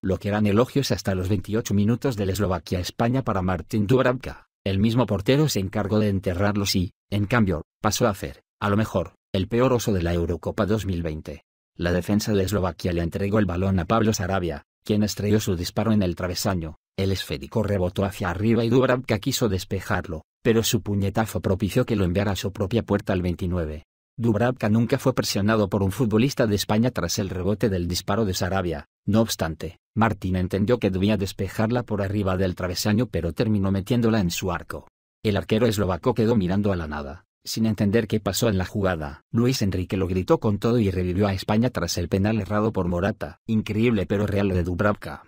Lo que eran elogios hasta los 28 minutos del Eslovaquia-España para Martín Dubravka. El mismo portero se encargó de enterrarlos y, en cambio, pasó a hacer, a lo mejor, el peor oso de la Eurocopa 2020. La defensa de Eslovaquia le entregó el balón a Pablo Sarabia, quien estrelló su disparo en el travesaño, el esférico rebotó hacia arriba y Dubravka quiso despejarlo, pero su puñetazo propició que lo enviara a su propia puerta al 29. Dubravka nunca fue presionado por un futbolista de España tras el rebote del disparo de Sarabia. No obstante, Martín entendió que debía despejarla por arriba del travesaño pero terminó metiéndola en su arco. El arquero eslovaco quedó mirando a la nada, sin entender qué pasó en la jugada. Luis Enrique lo gritó con todo y revivió a España tras el penal errado por Morata. Increíble pero real de Dubravka.